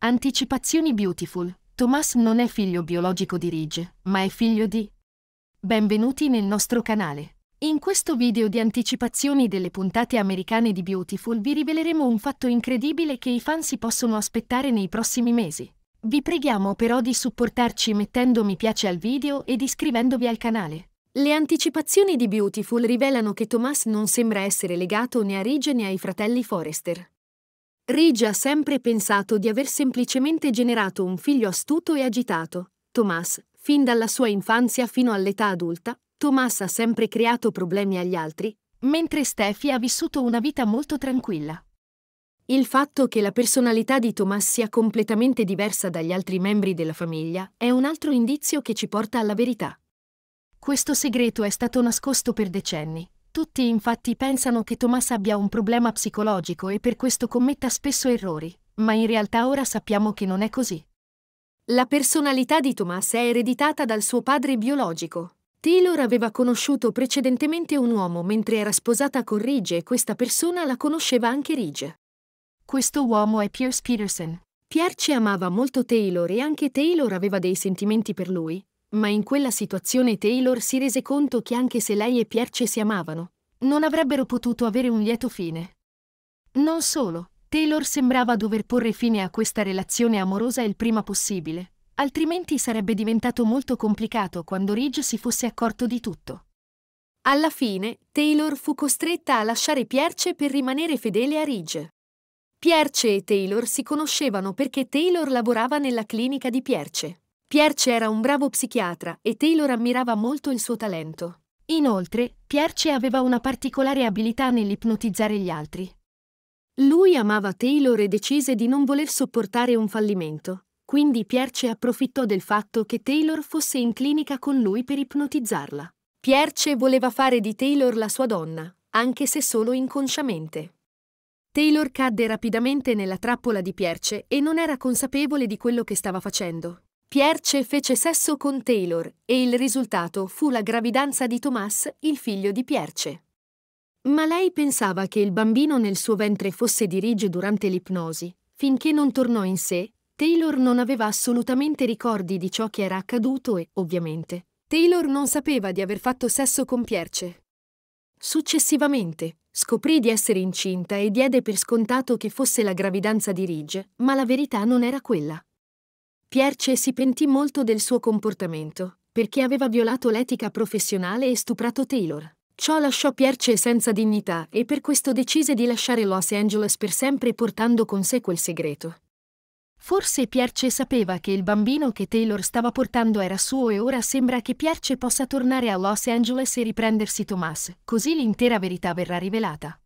Anticipazioni Beautiful. Thomas non è figlio biologico di Ridge, ma è figlio di... Benvenuti nel nostro canale. In questo video di anticipazioni delle puntate americane di Beautiful vi riveleremo un fatto incredibile che i fan si possono aspettare nei prossimi mesi. Vi preghiamo però di supportarci mettendo mi piace al video ed iscrivendovi al canale. Le anticipazioni di Beautiful rivelano che Thomas non sembra essere legato né a Ridge né ai fratelli Forrester. Ridge ha sempre pensato di aver semplicemente generato un figlio astuto e agitato, Thomas. Fin dalla sua infanzia fino all'età adulta, Thomas ha sempre creato problemi agli altri, mentre Steffi ha vissuto una vita molto tranquilla. Il fatto che la personalità di Thomas sia completamente diversa dagli altri membri della famiglia è un altro indizio che ci porta alla verità. Questo segreto è stato nascosto per decenni, tutti infatti pensano che Thomas abbia un problema psicologico e per questo commetta spesso errori, ma in realtà ora sappiamo che non è così. La personalità di Thomas è ereditata dal suo padre biologico. Taylor aveva conosciuto precedentemente un uomo mentre era sposata con Ridge e questa persona la conosceva anche Ridge. Questo uomo è Pierce Peterson. Pierce amava molto Taylor e anche Taylor aveva dei sentimenti per lui, ma in quella situazione Taylor si rese conto che anche se lei e Pierce si amavano, non avrebbero potuto avere un lieto fine. Non solo, Taylor sembrava dover porre fine a questa relazione amorosa il prima possibile, altrimenti sarebbe diventato molto complicato quando Ridge si fosse accorto di tutto. Alla fine, Taylor fu costretta a lasciare Pierce per rimanere fedele a Ridge. Pierce e Taylor si conoscevano perché Taylor lavorava nella clinica di Pierce. Pierce era un bravo psichiatra e Taylor ammirava molto il suo talento. Inoltre, Pierce aveva una particolare abilità nell'ipnotizzare gli altri. Lui amava Taylor e decise di non voler sopportare un fallimento, quindi Pierce approfittò del fatto che Taylor fosse in clinica con lui per ipnotizzarla. Pierce voleva fare di Taylor la sua donna, anche se solo inconsciamente. Taylor cadde rapidamente nella trappola di Pierce e non era consapevole di quello che stava facendo. Pierce fece sesso con Taylor e il risultato fu la gravidanza di Thomas, il figlio di Pierce. Ma lei pensava che il bambino nel suo ventre fosse di Ridge durante l'ipnosi. Finché non tornò in sé, Taylor non aveva assolutamente ricordi di ciò che era accaduto e, ovviamente, Taylor non sapeva di aver fatto sesso con Pierce. Successivamente, scoprì di essere incinta e diede per scontato che fosse la gravidanza di Ridge, ma la verità non era quella. Pierce si pentì molto del suo comportamento, perché aveva violato l'etica professionale e stuprato Taylor. Ciò lasciò Pierce senza dignità e per questo decise di lasciare Los Angeles per sempre portando con sé quel segreto. Forse Pierce sapeva che il bambino che Taylor stava portando era suo e ora sembra che Pierce possa tornare a Los Angeles e riprendersi Thomas, così l'intera verità verrà rivelata.